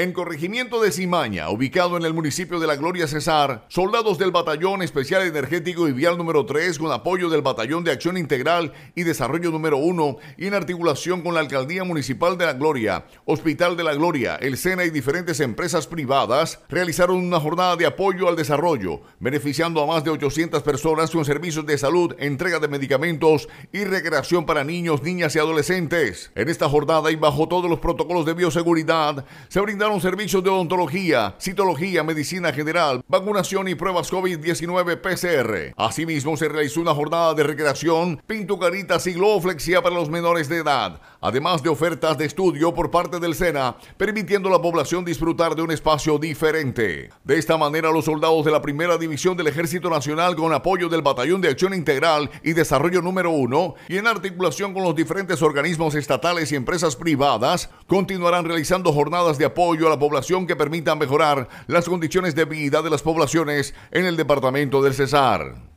En Corregimiento de Cimaña, ubicado en el municipio de La Gloria Cesar, soldados del Batallón Especial Energético y Vial número 3, con apoyo del Batallón de Acción Integral y Desarrollo número 1, y en articulación con la Alcaldía Municipal de La Gloria, Hospital de La Gloria, el SENA y diferentes empresas privadas, realizaron una jornada de apoyo al desarrollo, beneficiando a más de 800 personas con servicios de salud, entrega de medicamentos y recreación para niños, niñas y adolescentes. En esta jornada y bajo todos los protocolos de bioseguridad, se brindaron servicios de odontología, citología, medicina general, vacunación y pruebas COVID-19 PCR. Asimismo, se realizó una jornada de recreación, pintucaritas y globoflexia para los menores de edad, además de ofertas de estudio por parte del SENA, permitiendo a la población disfrutar de un espacio diferente. De esta manera, los soldados de la Primera División del Ejército Nacional, con apoyo del Batallón de Acción Integral y Desarrollo Número 1, y en articulación con los diferentes organismos estatales y empresas privadas, continuarán realizando jornadas de apoyo a la población que permita mejorar las condiciones de vida de las poblaciones en el departamento del Cesar.